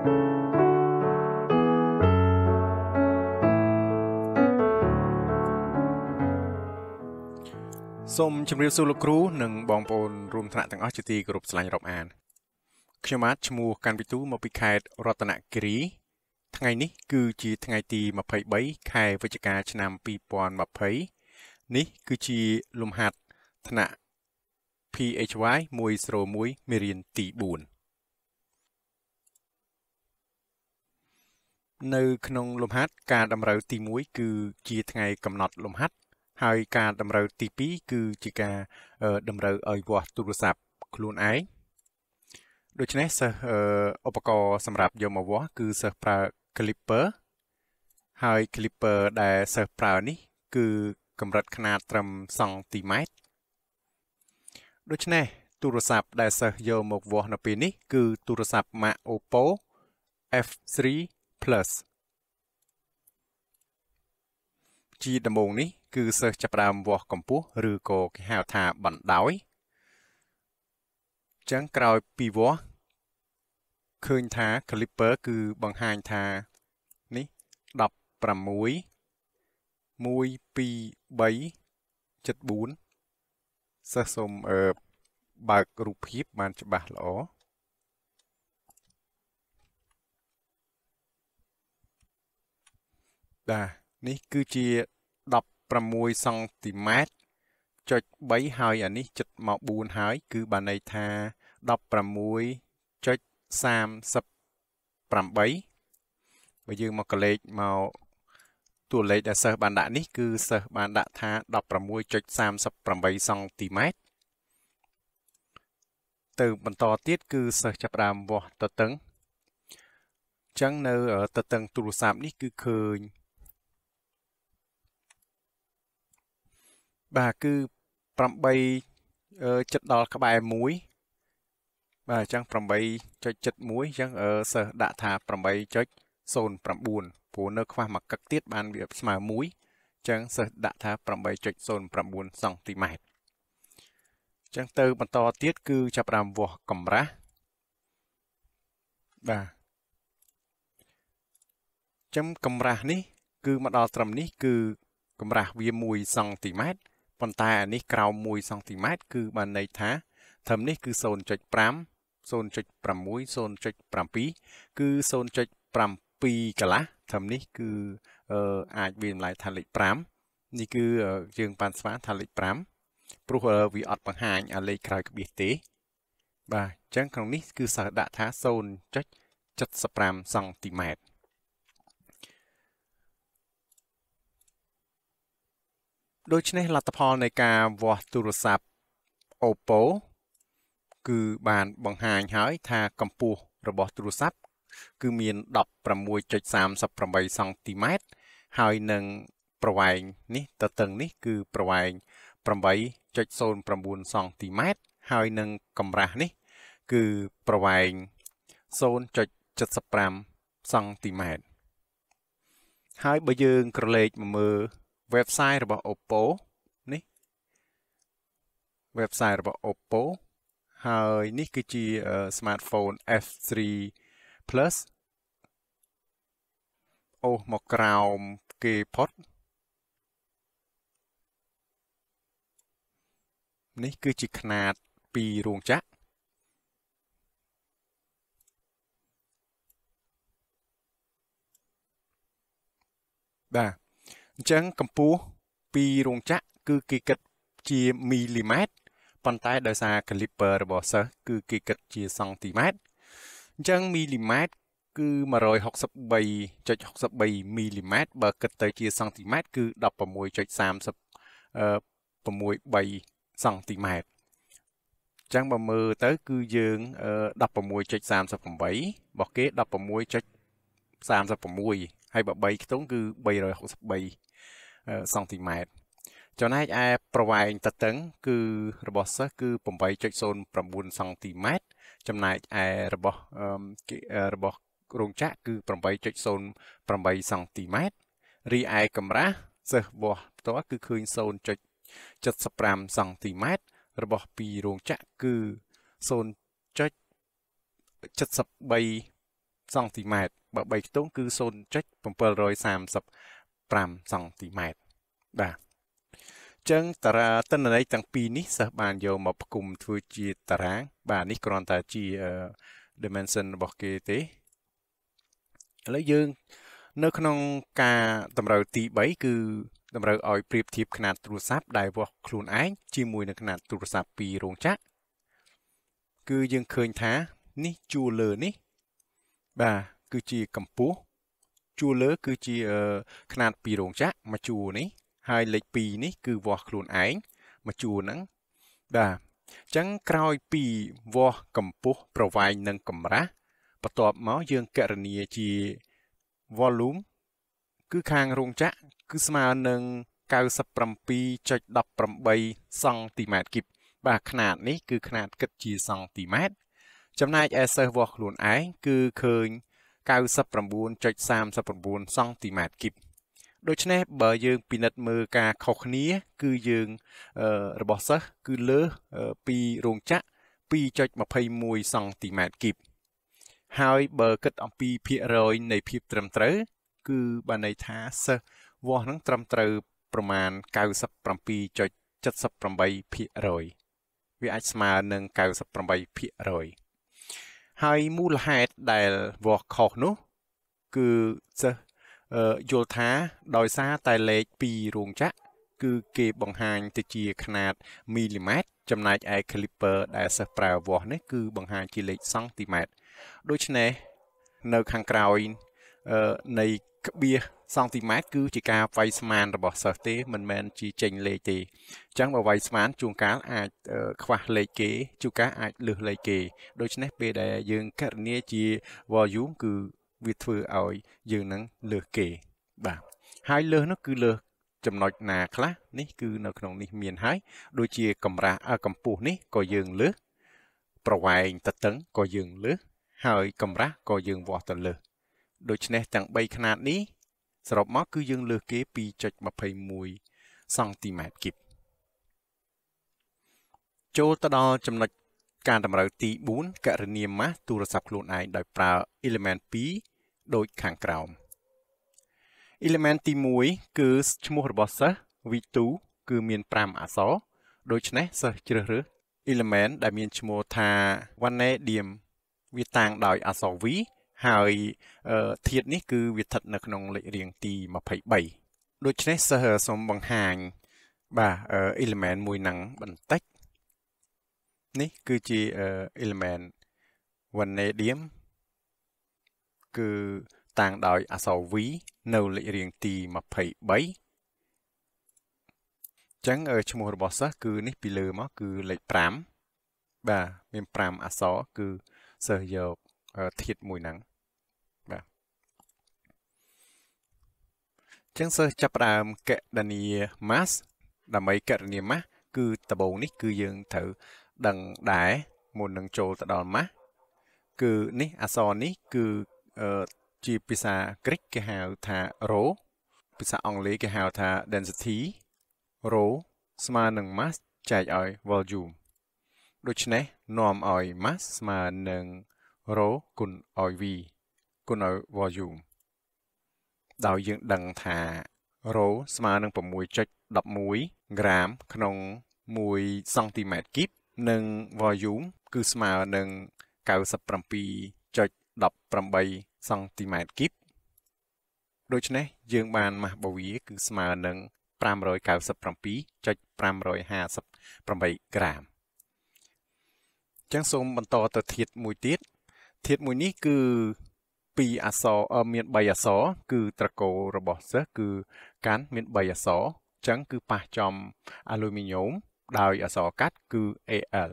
សូមជម្រាបសួរលោកគ្រូ និងបងប្អូនរួមថ្នាក់ទាំងអស់ជាទីគោរពស្រឡាញ់រាប់អានខ្ញុំបាទឈ្មោះកាន់វិទូមកពីខេត្តរតនគិរី ថ្ងៃនេះ គឺជាថ្ងៃទី23ខែវិច្ឆិកាឆ្នាំ2020នេះ គឺជាលំហាត់ថ្នាក់ PHY 101មេរៀនទី4នៅក្នុងលំហាត់ការតម្រូវទី1គឺជាថ្ងៃកំណត់ លំហាត់ហើយការតម្រូវទី2គឺជាការតម្រូវឲ្យវាស់ទូរស័ព្ទខ្លួនឯងដូច្នេះសិស្សឧបករណ៍សម្រាប់យកមកវាស់គឺសិស្សប្រើ clipper ហើយ clipper ដែលសិស្សប្រើនេះគឺកម្រិតខ្នាតត្រឹមសង់ទីម៉ែត្រដូច្នេះទូរស័ព្ទដែលសិស្សយកមកវាស់ នៅពេលនេះគឺទូរស័ព្ទ Mac Oppo F3 plus ជាដំបូងនេះគឺសិស្សចាប់ផ្ដើមវាស់កម្ពស់ឬក៏គេហៅថាបណ្ដោយចឹងក្រោយពីវាស់ឃើញថា clipper គឺបង្ហាញថានេះ16 1 2 3 74សិស្សសូមបើករូបភាពបានច្បាស់ល្អបាទនេះគឺជា16សង់ទីម៉ែត្រចុច3ហើយអានេះចិត្តមក4ហើយ គឺបានន័យថា16.38បើយើងមកកលេចមកតួលេខដែលសិស្សបានដាក់នេះគឺសិស្សបានដាក់ថា16.38សង់ទីម៉ែត្រទៅបន្តទៀតគឺសិស្សចាប់ដើមវាស់តតឹងអញ្ចឹងនៅតតឹង ទូរស័ព្ទនេះគឺឃើញ16.38បាទគឺ8ចិត្តដល់ក្បែរ1បាទអញ្ចឹង8.71អញ្ចឹងសិស្សដាក់ថា8.09ព្រោះនៅខ្វះមួយកឹកទៀតបានវាស្មើ1អញ្ចឹងសិស្សដាក់ថា8.09សង់ទីម៉ែត្រអញ្ចឹងទៅ បន្តទៀតគឺចាប់ផ្ដើមវាស់ កម្រាស់បាទចំកម្រាស់នេះ គឺមកដល់ត្រឹមនេះ គឺ កម្រាស់វា1សង់ទីម៉ែត្រប៉ុន្តែអានេះក្រោម1សង់ទីម៉ែត្រគឺបានន័យថាធំនេះគឺ0.5 0.6 0.7គឺ0.7កន្លះធំនេះគឺអាចវាតម្លៃថាលេខ5នេះគឺយើងបានស្វាថាលេខ5ព្រោះវាអត់បង្ហាញអាលេខក្រោយក្បៀសទេបាទអញ្ចឹងក្នុងនេះគឺសិស្សដាក់ថា0.75សង់ទីម៉ែត្រដូច្នេះលទ្ធផលនៃការវាស់ទូរស័ព្ទ Oppo គឺបានបង្ហាញហើយថាកម្ពស់របស់ទូរស័ព្ទគឺមាន16.38សង់ទីម៉ែត្រហើយនឹងប្រវែងនេះទៅតឹងនេះ គឺប្រវែង8.09សង់ទីម៉ែត្រហើយនឹងកម្រាស់នេះគឺប្រវែង0.75សង់ទីម៉ែត្រហើយបើយើងក្រឡេកមកមើល website របស់ Oppo នេះ website របស់ Oppo ហើយនេះគឺជា smartphone F3 Plus អូសមកក្រោមគេផុតនេះគឺជាຂណាតពីរោងចក្របាទអញ្ចឹងកម្ពស់ពីរោងចក្រគឺគេគិតជាមីលីម៉ែត្រប៉ុន្តែដោយសារ caliper របស់សិស្សគឺគេគិតជាសង់ទីម៉ែត្រអញ្ចឹងមីលីម៉ែត្រគឺ163.63មីលីម៉ែត្របើគិតទៅជាសង់ទីម៉ែត្រគឺ16.3063សង់ទីម៉ែត្រអញ្ចឹងបើមើលទៅ គឺយើង16.38របស់គេ16.36ហើយបើ3ខ្ទង់គឺ363សង់ទីម៉ែត្រចំណែកឯប្រវែងទៅតឹង គឺ របស់សិស្សគឺ8.09សង់ទីម៉ែត្រចំណែកឯរបស់របស់រោងចក្រគឺ8.08សង់ទីម៉ែត្ររីឯកម្រាស់សិស្សបោះផ្ទាល់គឺឃើញ0.75សង់ទីម៉ែត្ររបស់ ពីរោងចក្រគឺ0.73សង់ទីម៉ែត្របើ3ខ្ទង់គឺ0.735សង់ទីម៉ែត្របាទចឹងតារាទិន្នន័យទាំងពីរនេះសិស្សបានយកមកផ្គុំធ្វើជាតារាង បាទនេះគ្រាន់តែជា dimension របស់គេទេឥឡូវយើងនៅក្នុងការតម្រូវទី3គឺ តម្រូវឲ្យប្រៀបធៀបຂະຫນាតទូរស័ព្ទដែលវាស់ខ្លួនឯងជាមួយនឹងຂະຫນាតទូរស័ព្ទពីរោងចក្រគឺយើងឃើញថានេះជួរលើនេះបាទគឺជាកម្ពស់ជួរលើ គឺជាຂណាតពីរោងចក្រមួយជួរនេះ ហើយលេខ2នេះគឺវាស់ខ្លួនឯងមួយជួរហ្នឹងបាទអញ្ចឹងក្រោយពីវាស់កម្ពស់ប្រវែងនិង កម្រាស់បន្ទាប់មកយើងកណនាជា volume គឺខាងរោងចក្រគឺស្មើនឹង97.18សង់ទីម៉ែត្រគីបបាទຂະຫນາດនេះគឺຂະຫນາດគិតជាសង់ទីម៉ែត្រចំណែកឯសិស្សវាស់ខ្លួនឯងគឺឃើញ99.39សង់ទីម៉ែត្រគីបដូច្នេះបើយើងពិនិត្យមើលការខុសគ្នា គឺយើងរបស់សិស្សគឺលើសពីរោងចក្រ2.21សង់ទីម៉ែត្រគីបហើយបើគិតអំពីភាគរយ នៃភាពត្រឹមត្រូវគឺបានន័យថាសិស្សវាស់នឹងត្រឹមត្រូវប្រមាណ97.78%វាអាចស្មើនឹង98%ភាគរយហើយមូលហេតុដែលវាស់ខុសនោះគឺសិស្សយល់ថា ដោយសារតែលេខ2រោងចក្រគឺ គេបង្ហាញទៅជាຂະຫນາດមីលីម៉ែត្រចំណែកឯ caliper ដែលសិស្សប្រើវាស់នេះគឺបង្ហាញ ជាលេខសង់ទីម៉ែត្រដូច្នេះនៅខាងក្រោយនៃក្បៀសសង់ទីម៉ែត្រគឺជាការវាយស្មានរបស់សិស្សទេមិនមែនជាចេញលេខទេអញ្ចឹងបើវាយស្មានជួនកាលអាចខ្វះលេខគេ ជួនកាលអាចលើសលេខគេ ដូច្នេះពេលដែលយើងកណនីជា volume គឺវាធ្វើឲ្យយើងនឹងលើសគេបាទហើយលើសនោះគឺលើសចំណុចណា ខ្លះនេះគឺនៅក្នុងនេះមានហើយ ដូចជាកម្រាស់កម្ពស់នេះក៏យើងលើសប្រវែងតឹងក៏យើងលើសហើយកម្រាស់ក៏យើងវាស់ទៅលើសដូច្នេះទាំង3ຂណាតនេះសរុបមកគឺយើងលើសគេ2.21សង់ទីម៉ែត្រគីបចូលទៅដល់ចំណុចការតម្រូវទី4ករណីម៉ាស់ទូរស័ព្ទខ្លួនឯងដោយប្រើ element 2ដូចខាងក្រោម element ទី1គឺឈ្មោះរបស់សិស្ស v2 គឺ មាន5អក្សរដូច្នេះសិស្សជ្រើសរើស element ដែលមានឈ្មោះថា vanadium វាតាំងដោយអក្សរ v ហើយធាតុនេះគឺវាស្ថិតនៅក្នុងលេខរៀងទី23ដូច្នេះសិស្សសូមបង្ហាញបាទ element មួយហ្នឹងបន្តិចនេះគឺជា element vanadium គឺតាំងដោយអក្សរ V នៅលេខរៀងទី23ចឹងឈ្មោះរបស់សិស្សគឺ នេះពីលើមក គឺលេខ5បាទមាន5អក្សរគឺសិស្សយកធាតុមួយហ្នឹងចឹងសិស្សចាប់ផ្ដើមកណនី mass ដើម្បីកណនី mass គឺដំបូងនេះ គឺយើងត្រូវដឹងដែរមុននឹងចូលទៅដល់ mass គឺនេះអក្សរនេះ គឺជាភាសាក្រិកគេហៅថា rho ភាសាអង់គ្លេសគេហៅថា density rho ស្មើនឹង mass ចែកឲ្យ volume ដូច្នេះនាំឲ្យ mass ស្មើនឹង rho គុណឲ្យ v គុណឲ្យ volume ដោយយើងដឹងថា rho ស្មើនឹង6.11ក្រាមក្នុង1សង់ទីម៉ែត្រគីប និង volume គឺស្មើនឹង97.18សង់ទីម៉ែត្រគីប ដូច្នេះយើងបានម៉ាស់បូវាគឺស្មើនឹង597.558ក្រាមចឹងសូមបន្តទៅធាតមួយទៀត ធាតមួយនេះគឺ2អក្សរមាន3អក្សរគឺត្រកូលរបស់សិស្សគឺកាន់មាន3អក្សរចឹងគឺប៉ះចំអាលូមីញ៉ូមដោយអក្សរកាត់គឺ AL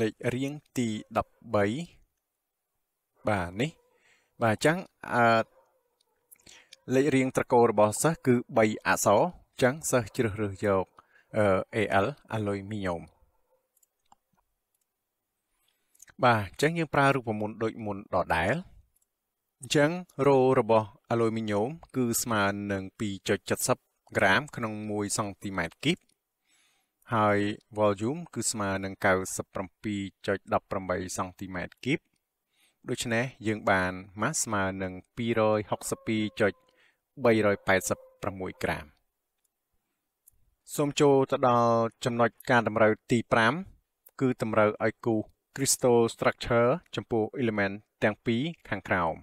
លេខរៀងទី13បាទនេះ បាទអញ្ចឹងអឺលេខរៀងត្រកូលរបស់សិស្សគឺ3អក្សរអញ្ចឹងសិស្សជ្រើសរើសយក AL អាលុយមីញ៉ូមបាទអញ្ចឹងយើងប្រើរូបមន្តដូចមុនដដែលអញ្ចឹងរោរបស់អាលុយមីញ៉ូមគឺស្មើនឹង2.70ក្រាមក្នុង1សង់ទីម៉ែត្រគីប ហើយ volume គឺស្មើនឹង97.18សង់ទីម៉ែត្រគីបដូច្នេះយើងបានម៉ាសស្មើនឹង262.386ក្រាមសូមចូលទៅដល់ចំណុចការតម្រូវទី5គឺតម្រូវឲ្យគូស crystal structure ចំពោះ element ទាំងពីរខាងក្រោម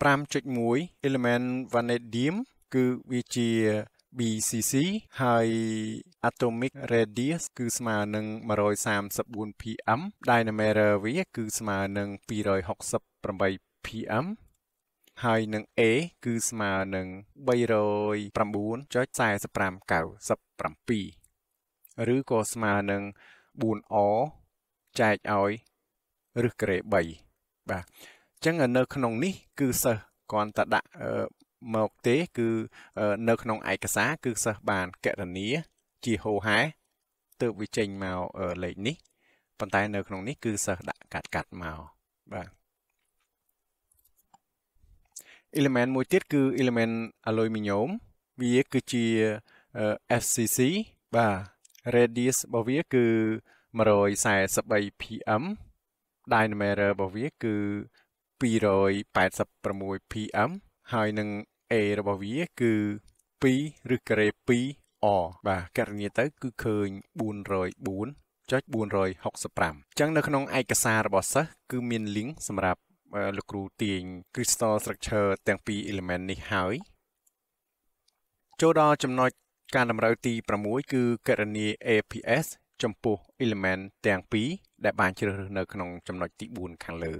5.1 element vanadium គឺវាជា BCC ហើយ atomic radius គឺស្មើនឹង134 pm dynamometer វា គឺស្មើនឹង268 pm ហើយនឹង A គឺស្មើនឹង309.4597ឬក៏ស្មើនឹង 4O ចែកឲ្យឬក្រេ3បាទអញ្ចឹងនៅ ក្នុងនេះ គឺសិស្សគាត់តដាក់មកទេ គឺនៅក្នុងឯកសារ គឺសិស្សបានករណីជាហោហែទើបវាចេញមកលេខនេះប៉ុន្តែ នៅ ក្នុងនេះគឺសិស្សដាក់កាត់កាត់មកបាទ element មួយទៀតគឺ element aluminum វាគឺជា FCC បាទ radius របស់វាគឺ143 pm diameter របស់វាគឺ286 pm ហើយនឹង A របស់វាគឺ2ឬការ៉េ 2R បាទករណីទៅគឺឃើញ404.465អញ្ចឹងនៅក្នុងឯកសាររបស់សិស្សគឺមាន link សម្រាប់លោកគ្រូទាញ crystal structure ទាំងពីរ element នេះហើយ ចូលដល់ចំណុចការតម្រូវទី6គឺករណី APS ចំពោះ element ទាំងពីរដែល បានជ្រើសរើសនៅក្នុងចំណុចទី4ខាងលើ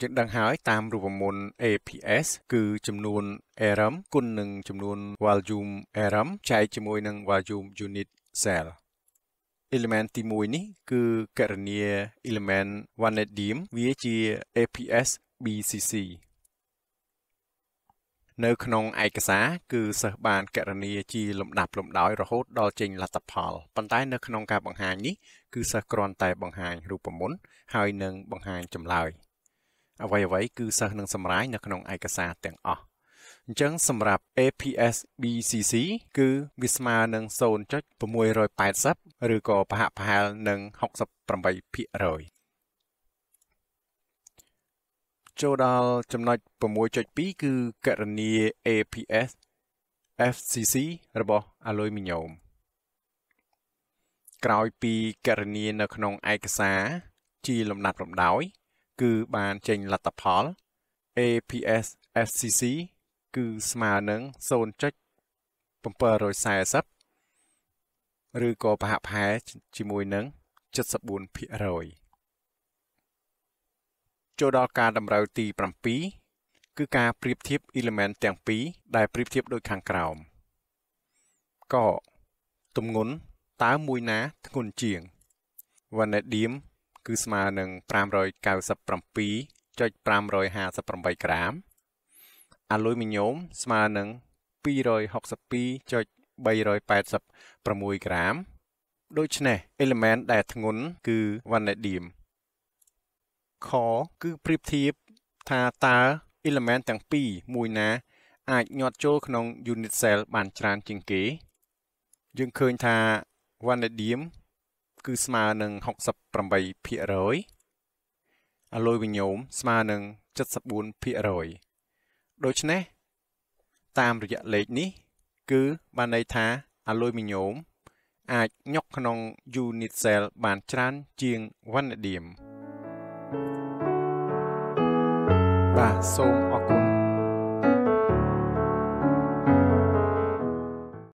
យើងដឹងហើយតាមរូបមន្ត APS គឺចំនួន atom គុណនឹងចំនួន volume atom ចែកជាមួយនឹង volume unit cell element ទី1នេះគឺករណី element vanadium វាជា APS BCC នៅ ក្នុងឯកសារគឺសិស្សបានករណីជាលំដាប់លំដោយរហូតដល់ចេញលទ្ធផលប៉ុន្តែនៅក្នុងការបង្ហាញនេះគឺសិស្សគ្រាន់តែ បង្ហាញរូបមន្តហើយនឹងបង្ហាញចម្លើយអ្វីៗគឺសិស្សនឹងសម្រាយនៅក្នុងឯកសារទាំងអស់អញ្ចឹងសម្រាប់ APS BCC គឺវាស្មើនឹង0.680ឬក៏ប្រហាក់ប្រហែលនឹង68%ចូលដល់ចំណុច6.2គឺករណី APS FCC របស់អាលុយមីញ៉ូមក្រោយពី ករណីនៅ ក្នុងឯកសារជាលំដាប់លំដោយគឺបានចេញលទ្ធផល APS FCC គឺស្មើនឹង0.740ឬក៏ប្រហាក់ប្រហែលជាមួយនឹង74%ចូលដល់ការតម្រូវទី7គឺ ការប្រៀបធៀប element ទាំងពីរដែលប្រៀបធៀបដូចខាងក្រោមកទំងន់តើមួយណាធ្ងន់ជាង vanadium គឺស្មើនឹង597.558ក្រាមអាលុយមីញ៉ូមស្មើនឹង262.386ក្រាមដូច្នេះ element ដែលធ្ងន់គឺ vanadium ខគឺប្រៀបធៀបថាតើ element ទាំងពីរមួយណា អាចញាត់ចូលក្នុង unit cell បានច្រើនជាងគេ យើងឃើញថា vanadium គឺស្មើនឹង68%អាលុយវីញ៉ូមស្មើនឹង74%ដូច្នេះតាមរយៈលេខនេះ គឺបានន័យថាអាលុយមីញ៉ូម អាចញុកក្នុង unit cell បានច្រើន ជាងវណ្ណឌៀមបាទសូមអរគុណ